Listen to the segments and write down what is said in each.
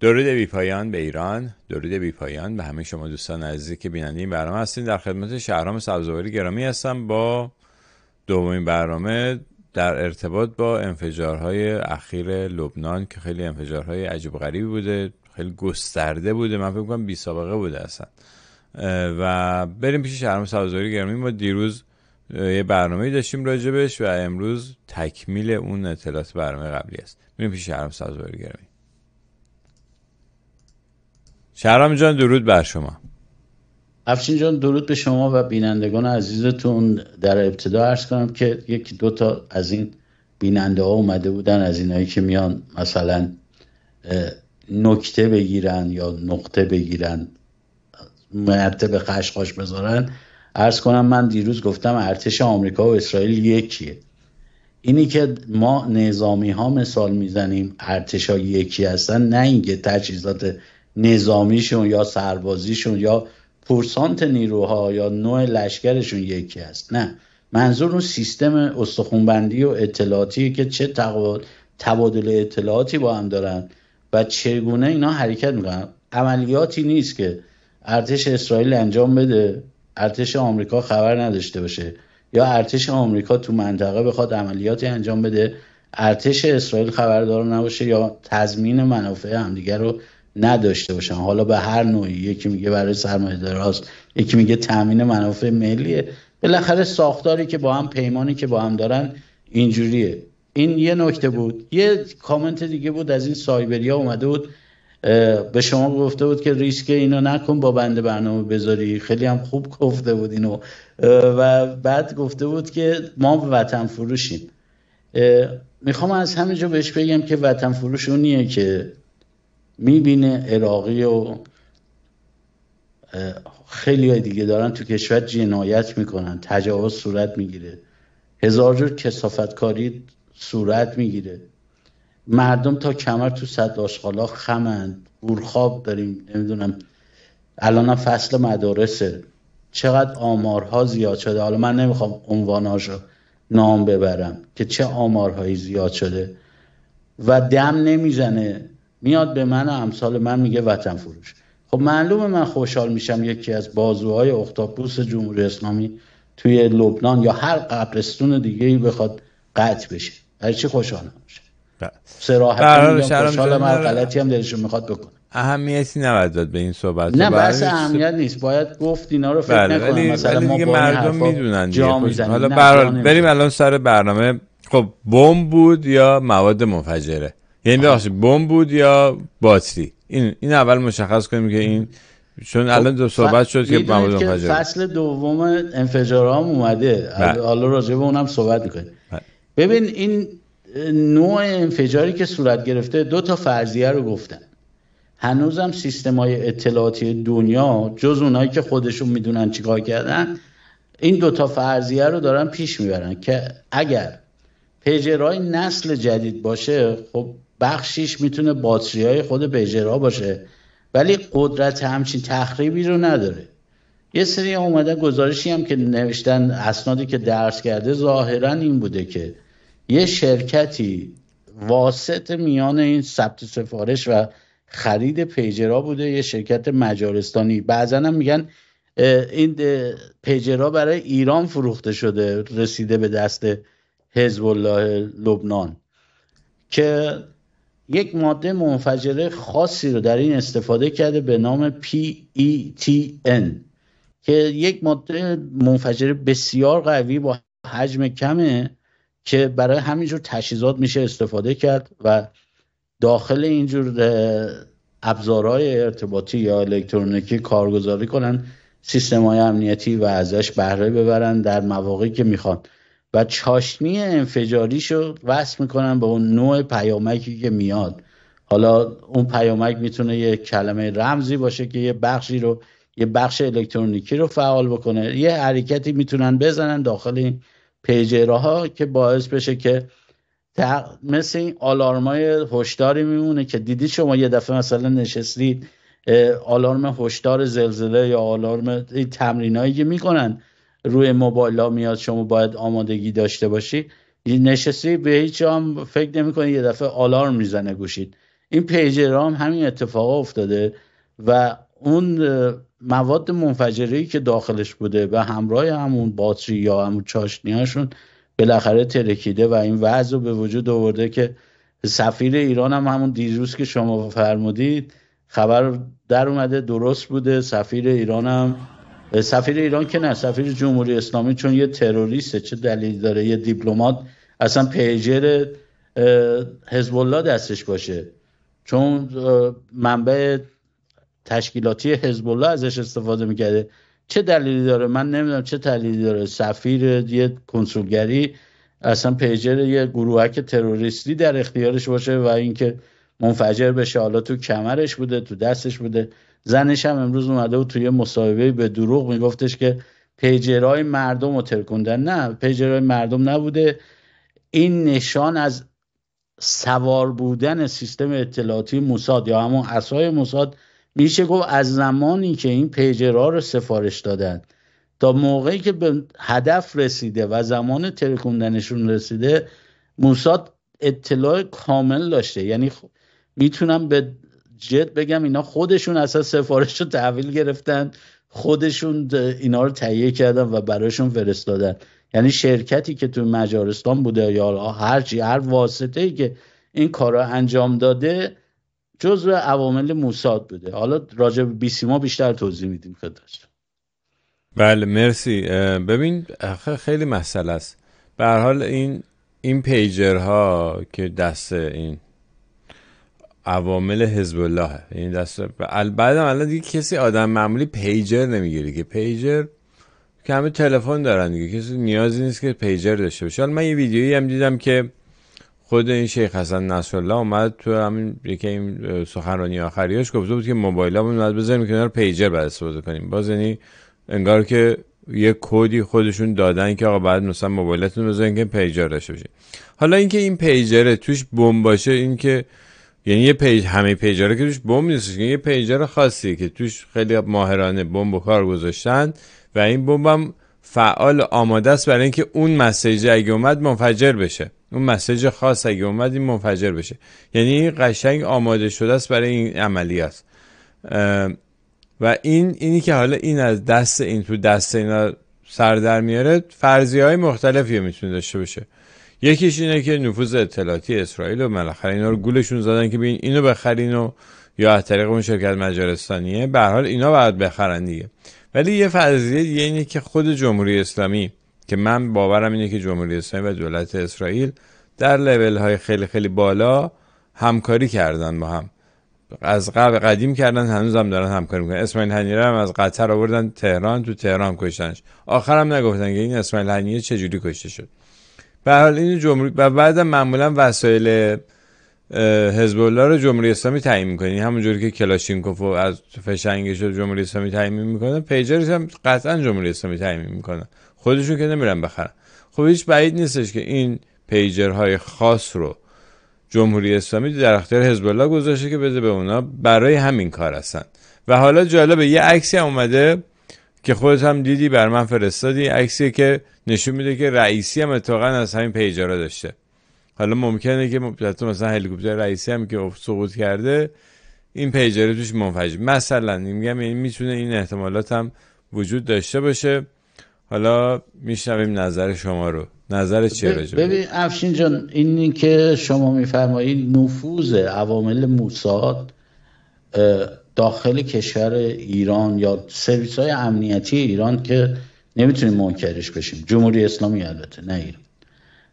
درود بی پایان به ایران درود بی پایان به همه شما دوستان عزیزی که بیننده این برنامه هستین در خدمت شهرام سبزواری گرامی هستم با دومین برنامه در ارتباط با انفجارهای اخیر لبنان که خیلی انفجارهای عجیب غریبی بوده خیلی گسترده بوده من فکر کنم بی سابقه بوده اصلا و بریم پیش شهرام سبزواری گرامی ما دیروز یه برنامه داشتیم راجبش و امروز تکمیل اون اطلاعات برنامه قبلی است بریم پیش شهرام سبزواری گرامی شهرام جان درود بر شما افشین جان درود به شما و بینندگان عزیزتون در ابتدا عرض کنم که یک دو تا از این بیننده ها اومده بودن از اینایی که میان مثلا نکته بگیرن یا نقطه بگیرن مرتب خشخاش بذارن ارز کنم من دیروز گفتم ارتش آمریکا و اسرائیل یکیه اینی که ما نظامی ها مثال میزنیم ارتش یکی هستن نه اینکه تجهیزات نظامیشون یا سربازیشون یا پرسانت نیروها یا نوع لشکرشون یکی است نه منظور اون سیستم استخونبندی و اطلاعاتی که چه تبادل اطلاعاتی با هم دارن و چگونه اینا حرکت میکنن عملیاتی نیست که ارتش اسرائیل انجام بده ارتش آمریکا خبر نداشته باشه یا ارتش آمریکا تو منطقه بخواد عملیاتی انجام بده ارتش اسرائیل خبردار نباشه یا تضمین منافع همدیگر رو نداشته باشن حالا به هر نوعی یکی میگه برای سرمایه دراز یکی میگه تامین منافع ملیه بالاخره ساختاری که با هم پیمانی که با هم دارن اینجوریه این یه نکته بود یه کامنت دیگه بود از این سایبریا اومده بود به شما گفته بود که ریسک اینو نکن با بنده برنامه بذاری خیلی هم خوب گفته بود اینو و بعد گفته بود که ما وطن فروشیم میخوام از جا بهش بگم که وطن فروش اونیه که میبینه عراقی و خیلی دیگه دارن تو کشور جنایت میکنن تجاوز صورت میگیره هزار جور کسافتکاری صورت میگیره مردم تا کمر تو صد آشغالا خمند بورخواب داریم نمیدونم الان فصل مدارسه چقدر آمارها زیاد شده حالا من نمیخوام عنواناش نام ببرم که چه آمارهایی زیاد شده و دم نمیزنه میاد به من و امثال من میگه وطن فروش خب معلومه من خوشحال میشم یکی از بازوهای اختاپوس جمهوری اسلامی توی لبنان یا هر قبرستون دیگه ای بخواد قطع بشه هرچی چی میشه سراحت خوشحال بله. هر غلطی هم دلشون میخواد بکنه اهمیتی نباید داد به این صحبت نه بس اهمیت نیست باید گفت اینا رو فکر بله، نکنم مثلا ما مردم میدونن خب، حالا برحال بریم الان سر برنامه خب بمب بود یا مواد منفجره یعنی ببخشید بمب بود یا باتری این این اول مشخص کنیم که این چون الان دو صحبت خب، شد که مواد انفجار فصل دوم انفجارام اومده بله. حالا راجع به اونم صحبت میکنیم بله. ببین این نوع انفجاری که صورت گرفته دو تا فرضیه رو گفتن هنوزم سیستم های اطلاعاتی دنیا جز اونایی که خودشون میدونن چیکار کردن این دوتا فرضیه رو دارن پیش میبرن که اگر پیجرهای نسل جدید باشه خب بخشیش میتونه باتری های خود پیجرها باشه ولی قدرت همچین تخریبی رو نداره یه سری اومده گزارشی هم که نوشتن اسنادی که درس کرده ظاهرا این بوده که یه شرکتی واسط میان این ثبت سفارش و خرید پیجرا بوده یه شرکت مجارستانی بعضا هم میگن این پیجرا برای ایران فروخته شده رسیده به دست حزب الله لبنان که یک ماده منفجره خاصی رو در این استفاده کرده به نام PETN که یک ماده منفجره بسیار قوی با حجم کمه که برای همینجور تجهیزات میشه استفاده کرد و داخل اینجور ابزارهای ارتباطی یا الکترونیکی کارگزاری کنن سیستم های امنیتی و ازش بهره ببرن در مواقعی که میخوان و چاشنی انفجاریش رو وصل میکنن به اون نوع پیامکی که میاد حالا اون پیامک میتونه یه کلمه رمزی باشه که یه بخشی رو یه بخش الکترونیکی رو فعال بکنه یه حرکتی میتونن بزنن داخل این پیجرها که باعث بشه که مثل این آلارمای هشداری میمونه که دیدی شما یه دفعه مثلا نشستید آلارم هشدار زلزله یا آلارم تمرینایی که میکنن روی موبایل ها میاد شما باید آمادگی داشته باشی نشستی به هیچ هم فکر نمی کنی یه دفعه آلارم میزنه گوشید این پیجرام همین اتفاق افتاده و اون مواد منفجری که داخلش بوده و همراه همون باتری یا همون هاشون بالاخره ترکیده و این وضع به وجود آورده که سفیر ایران هم همون دیروز که شما فرمودید خبر در اومده درست بوده سفیر ایران هم سفیر ایران که نه سفیر جمهوری اسلامی چون یه تروریسته چه دلیل داره یه دیپلمات اصلا پیجر حزب الله دستش باشه چون منبع تشکیلاتی حزب الله ازش استفاده میکرده چه دلیلی داره من نمیدونم چه دلیلی داره سفیر یه کنسولگری اصلا پیجر یه گروهک تروریستی در اختیارش باشه و اینکه منفجر بشه حالا تو کمرش بوده تو دستش بوده زنش هم امروز اومده بود توی مصاحبه به دروغ میگفتش که پیجرهای مردم رو ترکوندن نه پیجرهای مردم نبوده این نشان از سوار بودن سیستم اطلاعاتی موساد یا همون اسای موساد میشه گفت از زمانی که این پیجرها رو سفارش دادن تا موقعی که به هدف رسیده و زمان ترکوندنشون رسیده موساد اطلاع کامل داشته یعنی خب میتونم به جد بگم اینا خودشون اصلا سفارش رو تحویل گرفتن خودشون اینا رو تهیه کردن و براشون فرستادن یعنی شرکتی که تو مجارستان بوده یا هرچی هر واسطه ای که این رو انجام داده جزء عوامل موساد بوده حالا راجع به بیسیما بیشتر توضیح میدیم خدمت بله مرسی ببین خیلی مسئله است به حال این این پیجرها که دست این عوامل حزب الله یعنی دست بعد الان دیگه کسی آدم معمولی پیجر نمیگیره که پیجر که همه تلفن دارن دیگه کسی نیازی نیست که پیجر داشته باشه حالا من یه ویدیویی هم دیدم که خود این شیخ حسن نصرالله اومد تو همین یکی این سخنرانی آخریاش گفته بود که موبایلمون باید بزنیم کنار پیجر بعد استفاده کنیم باز یعنی انگار که یه کدی خودشون دادن که آقا بعد مثلا موبایلتون بزنین که پیجر داشته باشه حالا اینکه این پیجر توش بمب باشه اینکه یعنی یه پیج همه پیجا که توش بمب نیستش یعنی یه پیجا خاصیه که توش خیلی ماهرانه بمب و کار گذاشتن و این بمبم فعال آماده است برای اینکه اون مسیج اگه اومد منفجر بشه اون مسیج خاص اگه اومد این منفجر بشه یعنی این قشنگ آماده شده است برای این عملیات و این اینی که حالا این از دست این تو دست اینا سر در میاره فرضی های مختلفی میتونه داشته باشه یکیش اینه که نفوذ اطلاعاتی اسرائیل و بالاخره اینا رو گولشون زدن که ببین اینو بخرین و یا از طریق اون شرکت مجارستانیه به حال اینا باید بخرن دیگه ولی یه فرضیه دیگه اینه که خود جمهوری اسلامی که من باورم اینه که جمهوری اسلامی و دولت اسرائیل در لیول های خیلی خیلی بالا همکاری کردن با هم از قبل قدیم کردن هنوز هم دارن همکاری میکنن اسماعیل هنیه از قطر آوردن تهران تو تهران کشتنش آخر هم نگفتن که این اسماعیل هنیه چجوری کشته شد به حال این جمهوری و بعد معمولا وسایل حزب الله رو جمهوری اسلامی تعیین می‌کنه یعنی همونجوری که کلاشینکوف از فشنگش رو جمهوری اسلامی تعیین می‌کنه پیجرش هم قطعا جمهوری اسلامی تعیین می‌کنه خودشون که نمیرن بخرن خب هیچ بعید نیستش که این پیجرهای خاص رو جمهوری اسلامی در اختیار حزب الله گذاشته که بده به اونا برای همین کار هستن و حالا جالبه یه عکسی هم اومده که خودت هم دیدی بر من فرستادی عکسی که نشون میده که رئیسی هم اتفاقا از همین پیجارا داشته حالا ممکنه که مثلا هلیکوپتر رئیسی هم که سقوط کرده این پیجاره توش منفجر مثلا میگم این یعنی میتونه این احتمالات هم وجود داشته باشه حالا میشنویم نظر شما رو نظر چه رجب؟ ببین افشین جان این که شما میفرمایید نفوذ عوامل موساد داخل کشور ایران یا سرویس های امنیتی ایران که نمیتونیم منکرش بشیم جمهوری اسلامی البته نه ایران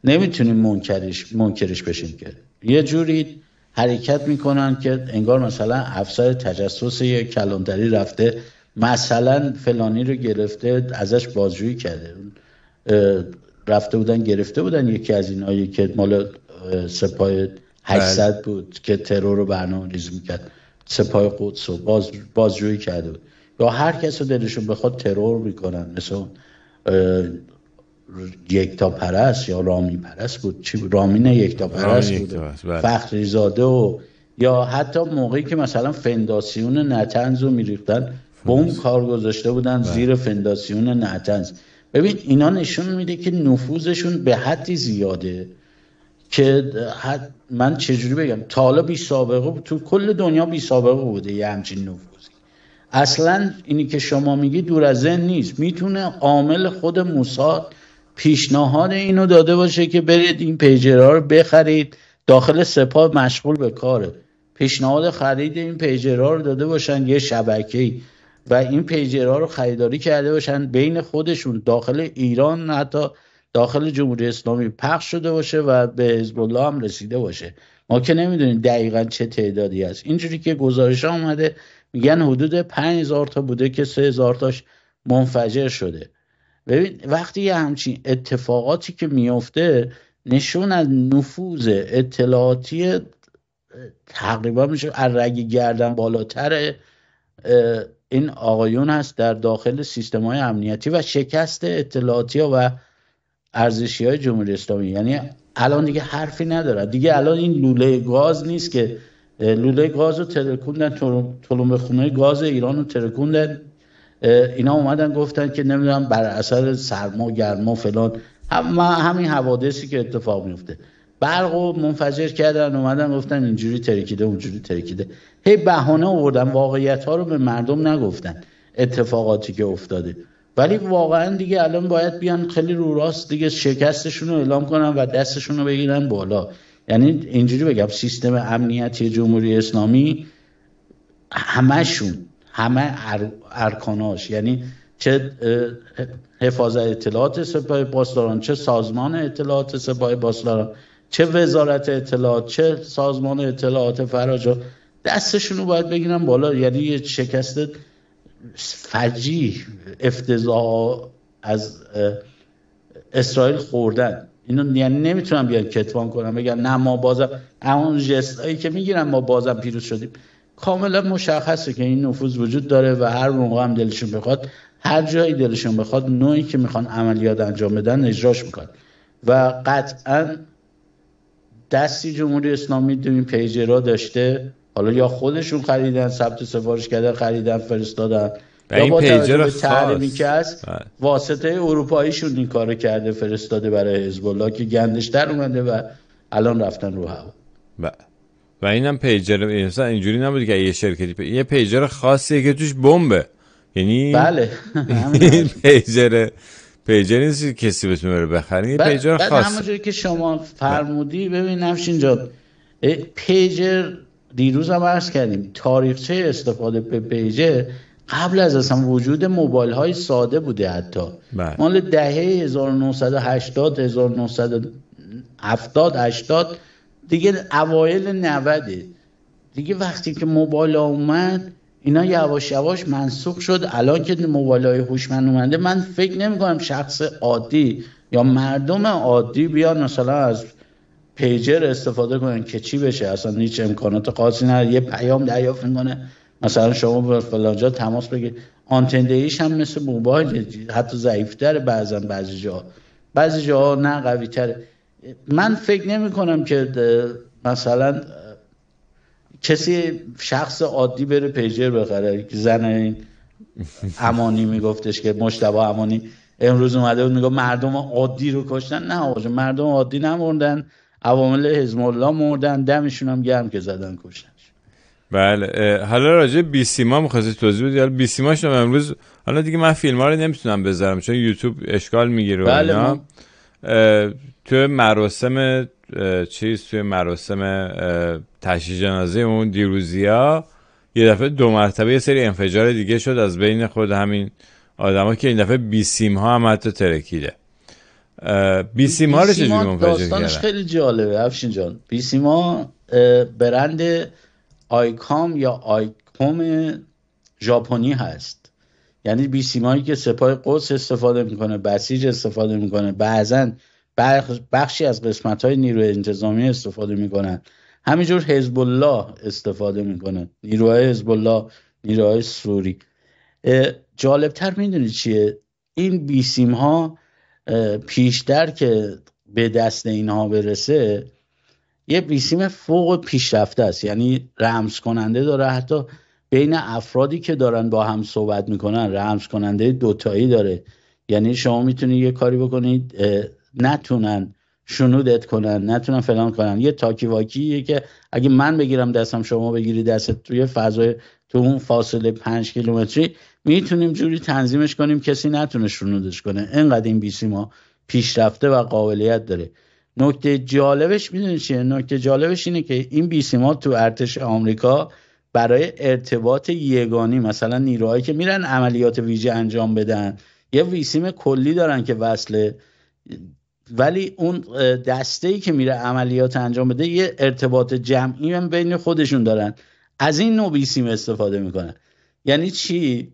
نمیتونیم منکرش منکرش بشیم که یه جوری حرکت میکنن که انگار مثلا افسر تجسس یه کلانتری رفته مثلا فلانی رو گرفته ازش بازجویی کرده رفته بودن گرفته بودن یکی از اینایی که مال سپاه 800 بله. بود که ترور رو برنامه ریز میکرد سپاه قدس رو بازجویی کرده بود یا هر کس رو دلشون بخواد ترور میکنن مثل یکتا پرست یا رامی پرست بود چی رامین یکتا پرست بود بله. فخری زاده و یا حتی موقعی که مثلا فنداسیون نتنز رو میریختن بوم کار گذاشته بودن بله. زیر فنداسیون نتنز ببین اینا نشون میده که نفوذشون به حدی زیاده که من چجوری بگم تا بی سابقه بود. تو کل دنیا بی سابقه بوده یه همچین نفوذ اصلا اینی که شما میگی دور از ذهن نیست میتونه عامل خود موساد پیشنهاد اینو داده باشه که برید این پیجرها رو بخرید داخل سپاه مشغول به کاره پیشنهاد خرید این پیجرها رو داده باشن یه شبکه و این پیجرها رو خریداری کرده باشن بین خودشون داخل ایران حتی داخل جمهوری اسلامی پخش شده باشه و به حزب هم رسیده باشه ما که نمیدونیم دقیقا چه تعدادی است اینجوری که گزارش اومده میگن حدود 5000 تا بوده که 3000 تاش منفجر شده ببین وقتی یه همچین اتفاقاتی که میفته نشون از نفوذ اطلاعاتی تقریبا میشه از گردن بالاتر این آقایون هست در داخل سیستم های امنیتی و شکست اطلاعاتی ها و ارزشی های جمهوری اسلامی یعنی آره. الان دیگه حرفی نداره دیگه الان این لوله گاز نیست که آره. لوله گاز رو ترکوندن طلوم خونه گاز ایران رو ترکوندن اینا اومدن گفتن که نمیدونم بر اثر سرما گرما فلان هم همین حوادثی که اتفاق میفته برق و منفجر کردن اومدن گفتن اینجوری ترکیده اونجوری ترکیده هی بهانه آوردن واقعیت ها رو به مردم نگفتن اتفاقاتی که افتاده ولی واقعا دیگه الان باید بیان خیلی رو راست دیگه شکستشون رو اعلام کنن و دستشون رو بگیرن بالا یعنی اینجوری بگم سیستم امنیتی جمهوری اسلامی همشون همه ارکاناش یعنی چه حفاظت اطلاعات سپاه پاسداران چه سازمان اطلاعات سپاه پاسداران چه وزارت اطلاعات چه سازمان اطلاعات فراجا دستشون رو باید بگیرم بالا یعنی یه شکست فجیح افتضاع از اسرائیل خوردن اینو یعنی نمیتونم بیان کتبان کنم بگن نه ما بازم اون جست که میگیرن ما بازم پیروز شدیم کاملا مشخصه که این نفوذ وجود داره و هر موقع هم دلشون بخواد هر جایی دلشون بخواد نوعی که میخوان عملیات انجام بدن اجراش میکنن و قطعا دستی جمهوری اسلامی دو این پیجرا داشته حالا یا خودشون خریدن ثبت سفارش کردن خریدن فرستادن و یا با توجه به تحریمی که هست بله. واسطه اروپاییشون این کارو کرده فرستاده برای حزب که گندش در اومده و الان رفتن رو هوا بله و اینم پیجر مثلا اینجوری نبود که یه شرکتی یه پیجر خاصیه که توش بمبه یعنی بله پیجر پیجر نیست کسی بتونه بره بخرین یه پیجر بله. خاص همونجوری که شما بله. فرمودی ببینم اینجا پیجر دیروز هم عرض کردیم تاریخچه استفاده به پیجر قبل از اصلا وجود موبایل های ساده بوده حتی بله. مال دهه 1980 1970 80 دیگه اوایل 90 دیگه وقتی که موبایل اومد اینا یواش یواش منسوخ شد الان که موبایل های هوشمند اومده من فکر نمی کنم شخص عادی یا مردم عادی بیان مثلا از پیجر استفاده کنن که چی بشه اصلا هیچ امکانات خاصی نداره یه پیام دریافت میکنه مثلا شما به فلانجا تماس بگیر آنتن ایش هم مثل موبایل حتی ضعیفتر بعضا بعضی جا بعضی جا نه قوی تر من فکر نمی کنم که مثلا کسی شخص عادی بره پیجر بخره زن این امانی میگفتش که مشتبه امانی امروز اومده بود میگه مردم عادی رو کشتن نه آقا مردم عادی نمردن عوامل حزب الله مردن دمشون هم گرم که زدن کشتن بله حالا راجع بی سیما می‌خواستی توضیح بدی بی سیما امروز حالا دیگه من فیلم ها رو نمیتونم بذارم چون یوتیوب اشکال میگیره بله اینا. تو توی مراسم چیز توی مراسم تشییع جنازه اون دیروزیا یه دفعه دو مرتبه یه سری انفجار دیگه شد از بین خود همین آدما که این دفعه بی سیم هم حتی ترکیده بی سیم ها رو منفجر خیلی جالبه افشین جان بی برند آیکام یا آیکوم ژاپنی هست یعنی بیسیمایی که سپاه قدس استفاده میکنه بسیج استفاده میکنه بعضا بخشی از قسمت های نیروی انتظامی استفاده میکنن همینجور حزب الله استفاده میکنه نیروهای حزب الله نیروهای سوری جالبتر میدونی چیه این بیسیم ها پیشتر که به دست اینها برسه یه بیسیم فوق پیشرفته است یعنی رمز کننده داره حتی بین افرادی که دارن با هم صحبت میکنن رمز کننده دوتایی داره یعنی شما میتونید یه کاری بکنید نتونن شنودت کنن نتونن فلان کنن یه تاکی واکیه که اگه من بگیرم دستم شما بگیری دستت توی فضای تو اون فاصله پنج کیلومتری میتونیم جوری تنظیمش کنیم کسی نتونه شنودش کنه انقدر این بیسی پیشرفته و قابلیت داره نکته جالبش میدونی چیه نکته جالبش اینه که این بیسیما تو ارتش آمریکا برای ارتباط یگانی مثلا نیروهایی که میرن عملیات ویژه انجام بدن یه ویسیم کلی دارن که وصله ولی اون دسته ای که میره عملیات انجام بده یه ارتباط جمعی هم بین خودشون دارن از این نوع بیسیم استفاده میکنن یعنی چی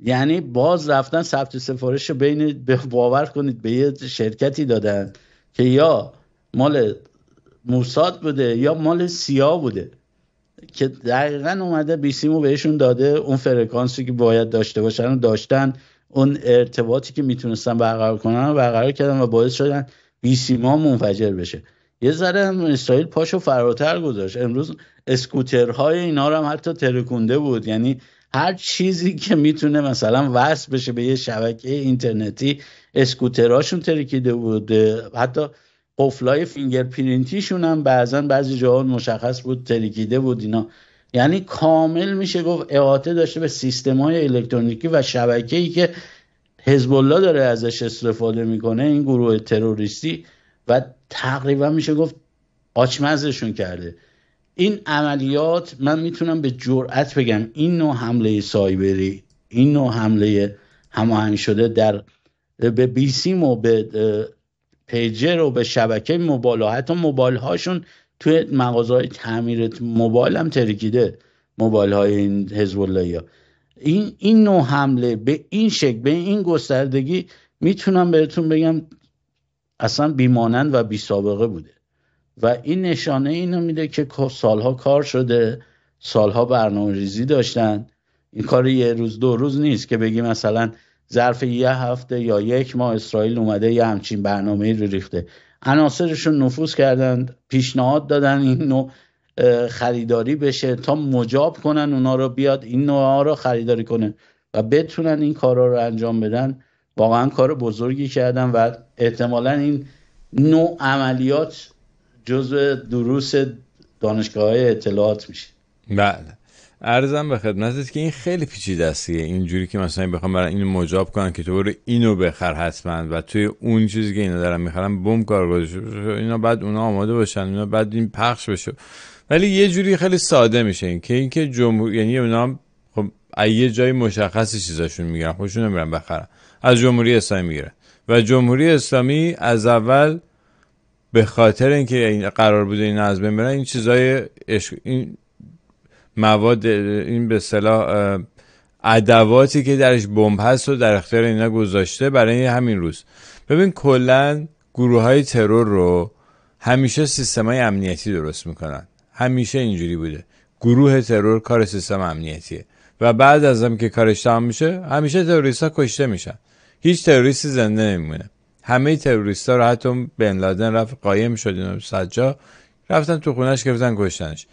یعنی باز رفتن ثبت سفارش بین باور کنید به یه شرکتی دادن که یا مال موساد بوده یا مال سیا بوده که دقیقا اومده بیسیمو بهشون داده اون فرکانسی که باید داشته باشن داشتن اون ارتباطی که میتونستن برقرار کنن و برقرار کردن و باعث شدن بیسیما منفجر بشه یه ذره هم اسرائیل پاشو فراتر گذاشت امروز اسکوترهای اینا رو هم حتی ترکونده بود یعنی هر چیزی که میتونه مثلا وصل بشه به یه شبکه اینترنتی اسکوتراشون ترکیده بود حتی قفلای فینگر پرینتیشون هم بعضا بعضی جاها مشخص بود ترکیده بود اینا یعنی کامل میشه گفت احاطه داشته به سیستم های الکترونیکی و شبکه که حزب داره ازش استفاده میکنه این گروه تروریستی و تقریبا میشه گفت آچمزشون کرده این عملیات من میتونم به جرأت بگم این نوع حمله سایبری این نوع حمله هماهنگ شده در به بیسیم و به پیجر و به شبکه موبایل ها حتی موبایل هاشون توی مغازه های تعمیر موبایل هم ترکیده موبایل های این حزب این این نوع حمله به این شکل به این گستردگی میتونم بهتون بگم اصلا بیمانند و بیسابقه بوده و این نشانه اینو میده که سالها کار شده سالها برنامه ریزی داشتن این کار یه روز دو روز نیست که بگی مثلا ظرف یه هفته یا یک ماه اسرائیل اومده یه همچین برنامه رو ریخته عناصرشون نفوذ کردند پیشنهاد دادن این نوع خریداری بشه تا مجاب کنن اونا رو بیاد این نوع رو خریداری کنه و بتونن این کارا رو انجام بدن واقعا کار بزرگی کردن و احتمالا این نوع عملیات جزء دروس دانشگاه های اطلاعات میشه بله ارزم به خدمتت که این خیلی پیچیده است اینجوری که مثلا بخوام برای این مجاب کنن که تو برو اینو بخر حتما و توی اون چیزی که اینا دارن میخرن بم کار گذاشته اینا بعد اونا آماده باشن اینا بعد این پخش بشه ولی یه جوری خیلی ساده میشه این که اینکه جمهور یعنی اونا خب یه جای مشخصی چیزاشون میگیرن خودشون نمیرن بخرن از جمهوری اسلامی میگیرن و جمهوری اسلامی از اول به خاطر اینکه این قرار بوده این از بین برن این چیزای اش... این مواد این به صلاح ادواتی که درش بمب هست و در اختیار اینا گذاشته برای همین روز ببین کلا گروه های ترور رو همیشه سیستم های امنیتی درست میکنن همیشه اینجوری بوده گروه ترور کار سیستم امنیتیه و بعد از هم که کارش تمام میشه همیشه تروریست ها کشته میشن هیچ تروریستی زنده نمیمونه همه تروریستا رو حتی بن لادن رفت قایم شد اینا سجا رفتن تو خونش گرفتن کشتنش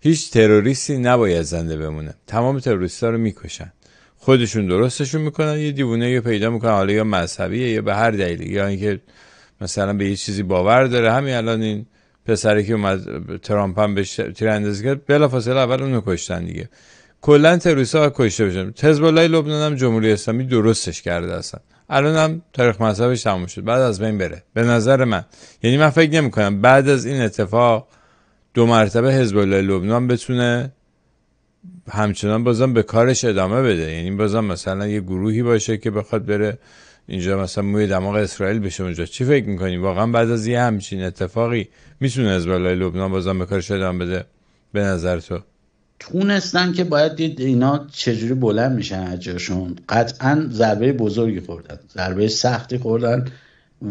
هیچ تروریستی نباید زنده بمونه تمام تروریستا رو میکشن خودشون درستشون میکنن یه دیوونه یه پیدا میکنن حالا یا مذهبیه یا به هر دلیلی یا اینکه مثلا به یه چیزی باور داره همین الان این پسری که اومد ترامپ هم به تیراندازی کرد بلافاصله اول اونو کشتن دیگه کلا رو کشته بشن حزب الله لبنان هم جمهوری اسلامی درستش کرده اصلا الان هم تاریخ مذهبش تموم شد بعد از بین بره به نظر من یعنی من فکر نمی کنم بعد از این اتفاق دو مرتبه حزب الله لبنان بتونه همچنان بازم به کارش ادامه بده یعنی بازم مثلا یه گروهی باشه که بخواد بره اینجا مثلا موی دماغ اسرائیل بشه اونجا چی فکر میکنی واقعا بعد از یه همچین اتفاقی میتونه حزب الله لبنان بازم به کارش ادامه بده به نظر تو تونستن که باید دید اینا چجوری بلند میشن از قطعا ضربه بزرگی خوردن ضربه سختی خوردن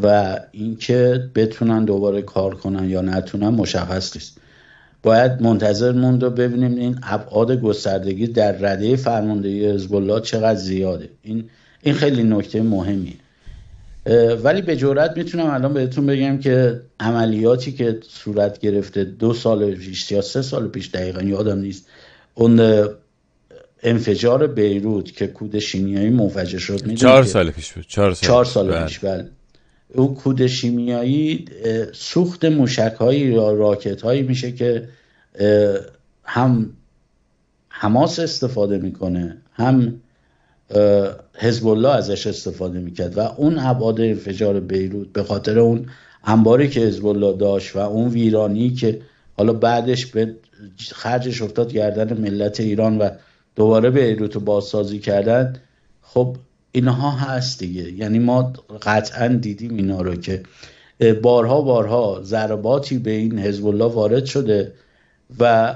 و اینکه بتونن دوباره کار کنن یا نتونن مشخص نیست باید منتظر موند و ببینیم این ابعاد گستردگی در رده فرماندهی حزب الله چقدر زیاده این این خیلی نکته مهمیه ولی به جرات میتونم الان بهتون بگم که عملیاتی که صورت گرفته دو سال پیش یا سه سال پیش دقیقا یادم نیست اون انفجار بیروت که کود شیمیایی منفجر شد می چهار سال پیش بود چهار سال, چهار سال بله. پیش بله او کود شیمیایی سوخت موشک هایی یا راکت هایی میشه که هم حماس استفاده میکنه هم حزب الله ازش استفاده میکرد و اون ابعاد انفجار بیروت به خاطر اون انباری که حزب الله داشت و اون ویرانی که حالا بعدش به خرجش افتاد گردن ملت ایران و دوباره به رو بازسازی کردن خب اینها هست دیگه یعنی ما قطعا دیدیم اینا رو که بارها بارها ضرباتی به این حزب الله وارد شده و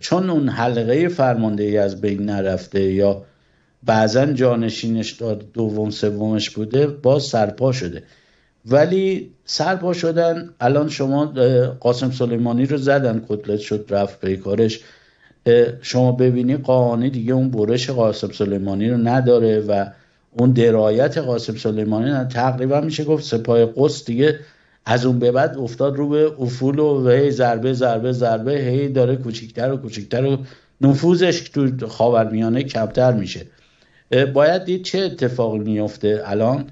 چون اون حلقه فرماندهی از بین نرفته یا بعضا جانشینش داد دوم سومش بوده باز سرپا شده ولی سرپا شدن الان شما قاسم سلیمانی رو زدن کتلت شد رفت به شما ببینی قاهانی دیگه اون برش قاسم سلیمانی رو نداره و اون درایت قاسم سلیمانی تقریبا میشه گفت سپاه قصد دیگه از اون به بعد افتاد رو به افول و هی ضربه ضربه ضربه هی داره کوچیکتر و کوچیکتر و نفوذش تو خاورمیانه کمتر میشه باید دید چه اتفاقی میفته الان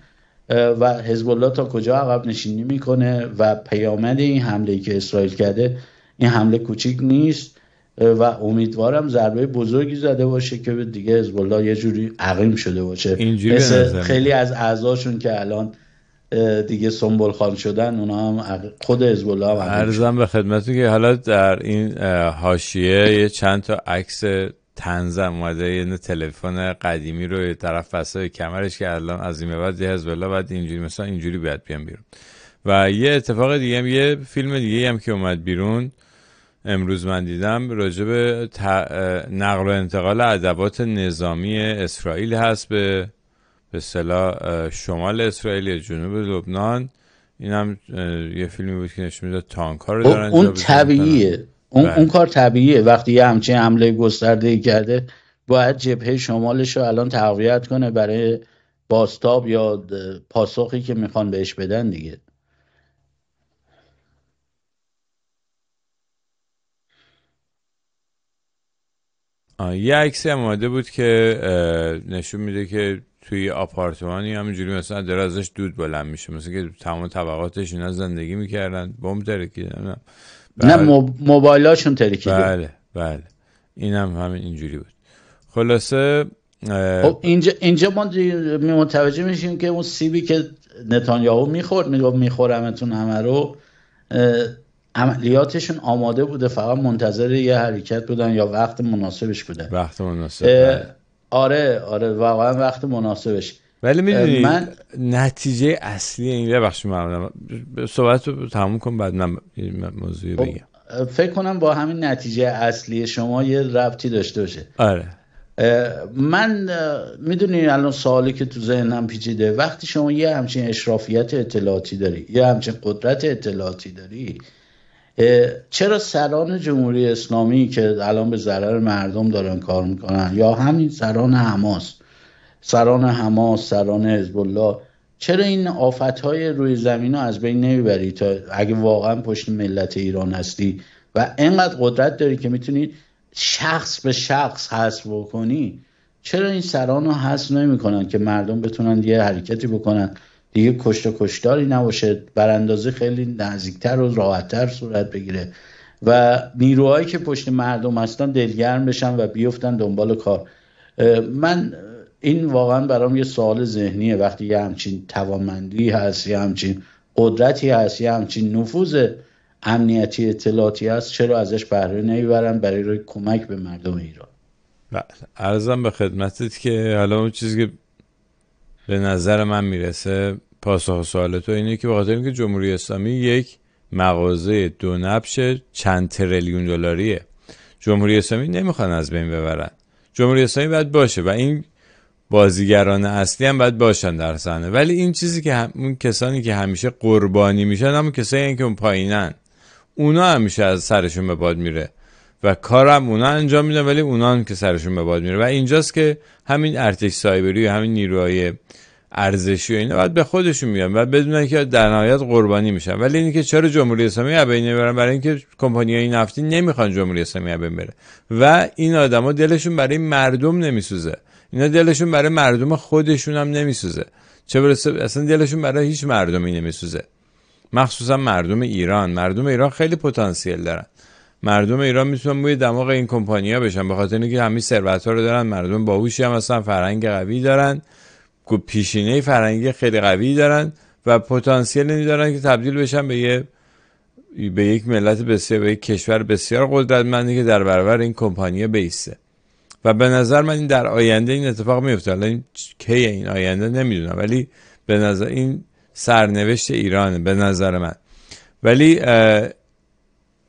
و حزب الله تا کجا عقب نشینی میکنه و پیامد این حمله ای که اسرائیل کرده این حمله کوچیک نیست و امیدوارم ضربه بزرگی زده باشه که به دیگه حزب الله یه جوری عقیم شده باشه خیلی از اعضاشون که الان دیگه سنبول خان شدن اونا هم خود حزب الله هم عرضم به خدمتی که حالا در این حاشیه چند تا عکس تنزم اومده یه تلفن قدیمی رو یه طرف فسای کمرش که الان از این بعد از الله بعد اینجوری مثلا اینجوری باید بیان بیرون و یه اتفاق دیگه هم یه فیلم دیگه هم که اومد بیرون امروز من دیدم راجع به نقل و انتقال ادوات نظامی اسرائیل هست به به صلاح شمال اسرائیل یا جنوب لبنان این یه فیلمی بود که نشون میداد تانک ها رو دارن اون طبیعیه اون, اون بله. کار طبیعیه وقتی یه همچین حمله گسترده ای کرده باید جبهه شمالش رو الان تقویت کنه برای باستاب یا پاسخی که میخوان بهش بدن دیگه یه عکسی هم آمده بود که نشون میده که توی آپارتمانی همینجوری مثلا درازش ازش دود بلند میشه مثلا که تمام طبقاتش اینا زندگی میکردن بمب که نه نه هاشون ترکیده بله بله اینم همین اینجوری بود خلاصه خب اینجا, اینجا ما متوجه میشیم که اون سیبی که نتانیاهو میخورد میگفت اتون همه رو عملیاتشون آماده بوده فقط منتظر یه حرکت بودن یا وقت مناسبش بوده وقت مناسب بله. آره آره واقعا وقت مناسبش ولی میدونی من... نتیجه اصلی این ببخشید ممنونم صحبت رو تموم کن بعد من موضوع خب، بگم فکر کنم با همین نتیجه اصلی شما یه ربطی داشته باشه آره من میدونی الان سوالی که تو ذهنم پیچیده وقتی شما یه همچین اشرافیت اطلاعاتی داری یه همچین قدرت اطلاعاتی داری چرا سران جمهوری اسلامی که الان به ضرر مردم دارن کار میکنن یا همین سران حماس سران حماس سران حزب چرا این آفت های روی زمین رو از بین نمیبری تا اگه واقعا پشت ملت ایران هستی و اینقدر قدرت داری که میتونی شخص به شخص حس بکنی چرا این سران رو حذف نمیکنن که مردم بتونن یه حرکتی بکنن دیگه کشت و کشتاری نباشه براندازی خیلی نزدیکتر و راحتتر صورت بگیره و نیروهایی که پشت مردم هستن دلگرم بشن و بیفتن دنبال کار من این واقعا برام یه سوال ذهنیه وقتی یه همچین توانمندی هست یه همچین قدرتی هست یه همچین نفوذ امنیتی اطلاعاتی هست چرا ازش بهره نمیبرن برای روی کمک به مردم ایران بله ارزم به خدمتت که حالا اون چیزی که به نظر من میرسه پاسخ سوال تو اینه که بخاطر اینکه جمهوری اسلامی یک مغازه دو نبش چند تریلیون دلاریه جمهوری اسلامی نمیخوان از بین ببرن جمهوری اسلامی باید باشه و این بازیگران اصلی هم باید باشن در صحنه ولی این چیزی که هم... اون کسانی که همیشه قربانی میشن هم کسایی که اون پایینن اونا همیشه از سرشون به باد میره و کارم اونا انجام میدن ولی اونا هم که سرشون به باد میره و اینجاست که همین ارتش سایبری و همین نیروهای ارزشی و اینا باید به خودشون میان و بدونن که در نهایت قربانی میشن ولی اینکه چرا جمهوری اسلامی ابین برن برای اینکه کمپانی های نفتی نمیخوان جمهوری اسلامی ابی بره و این آدما دلشون برای مردم نمیسوزه اینا دلشون برای مردم خودشون هم نمیسوزه چه برسه اصلا دلشون برای هیچ مردمی نمیسوزه مخصوصا مردم ایران مردم ایران خیلی پتانسیل دارن مردم ایران میتونن بوی دماغ این کمپانیا بشن به خاطر اینکه همین ثروت ها رو دارن مردم باهوشی هم اصلا فرهنگ قوی دارن پیشینه فرنگی خیلی قوی دارن و پتانسیل دارن که تبدیل بشن به یه به یک ملت بسیار به یک کشور بسیار قدرتمندی که در برابر این کمپانیا بیسته و به نظر من این در آینده این اتفاق میفته الان این کی این آینده نمیدونم ولی به نظر این سرنوشت ایرانه به نظر من ولی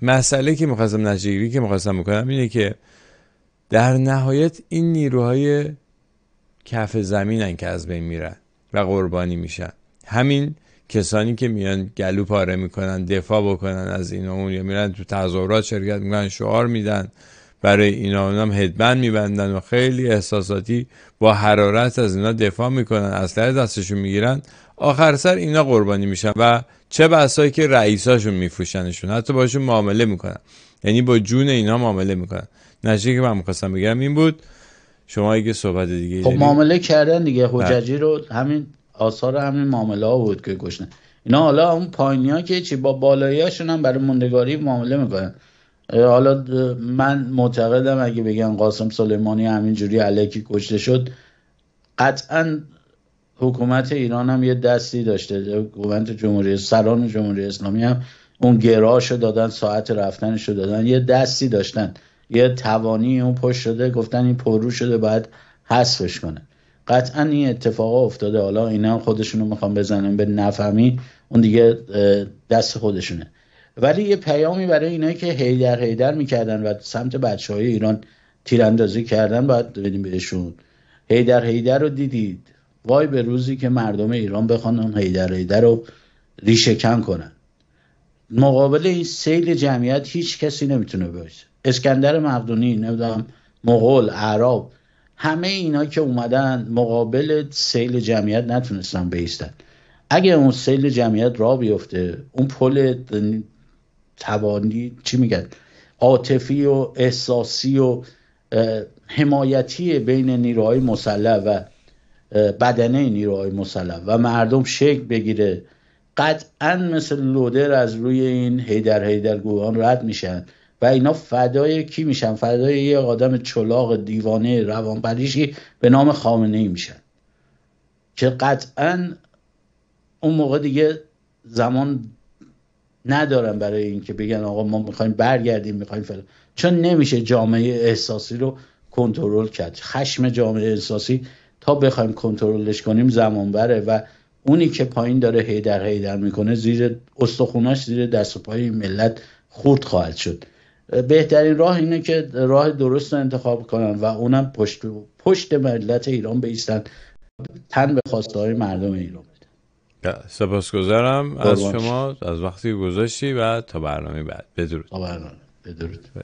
مسئله که میخواستم نشگیری که میخواستم بکنم اینه که در نهایت این نیروهای کف زمینن که از بین میرن و قربانی میشن همین کسانی که میان گلو پاره میکنن دفاع بکنن از این اون یا میرن تو تظاهرات شرکت میکنن شعار میدن برای اینا هم هدبند میبندن و خیلی احساساتی با حرارت از اینا دفاع میکنن اسلحه دستشون میگیرن آخر سر اینا قربانی میشن و چه بسایی که رئیساشون میفوشنشون حتی باشون معامله میکنن یعنی با جون اینا معامله میکنن نشه که من میخواستم بگم این بود شما اگه صحبت دیگه خب معامله کردن دیگه حججی خب بله. رو همین آثار همین معامله ها بود که گشنه اینا حالا اون پایینیا که چی با بالاییاشون هم برای موندگاری معامله میکنن حالا من معتقدم اگه بگن قاسم سلیمانی همینجوری علکی کشته شد قطعا حکومت ایران هم یه دستی داشته حکومت جمهوری سران جمهوری اسلامی هم اون گراشو دادن ساعت رو دادن یه دستی داشتن یه توانی اون پشت شده گفتن این پرو شده باید حذفش کنه قطعا این اتفاق افتاده حالا اینا رو میخوام بزنن به نفهمی اون دیگه دست خودشونه ولی یه پیامی برای اینا که هیدر هیدر میکردن و سمت بچه های ایران تیراندازی کردن باید بدیم بهشون هیدر هیدر رو دیدید وای به روزی که مردم ایران بخوان اون هیدر هیدر رو ریشه کن کنن مقابل این سیل جمعیت هیچ کسی نمیتونه باشه اسکندر مقدونی نمیدونم مغول عرب همه اینا که اومدن مقابل سیل جمعیت نتونستن بیستن اگه اون سیل جمعیت را بیفته اون پل توانی چی میگن عاطفی و احساسی و حمایتی بین نیروهای مسلح و بدنه نیروهای مسلح و مردم شکل بگیره قطعا مثل لودر از روی این هیدر هیدر گوهان رد میشن و اینا فدای کی میشن فدای یه آدم چلاق دیوانه روانپریشی به نام خامنه ای میشن که قطعا اون موقع دیگه زمان ندارن برای اینکه بگن آقا ما میخوایم برگردیم میخوایم فلان چون نمیشه جامعه احساسی رو کنترل کرد خشم جامعه احساسی تا بخوایم کنترلش کنیم زمان بره و اونی که پایین داره هیدر در میکنه زیر استخوناش زیر دست و پای ملت خورد خواهد شد بهترین راه اینه که راه درست رو انتخاب کنن و اونم پشت پشت ملت ایران بیستن تن به خواسته های مردم ایران گذارم از شما از وقتی گذاشتی و تا برنامه بعد بدرود تا برنامه بدرود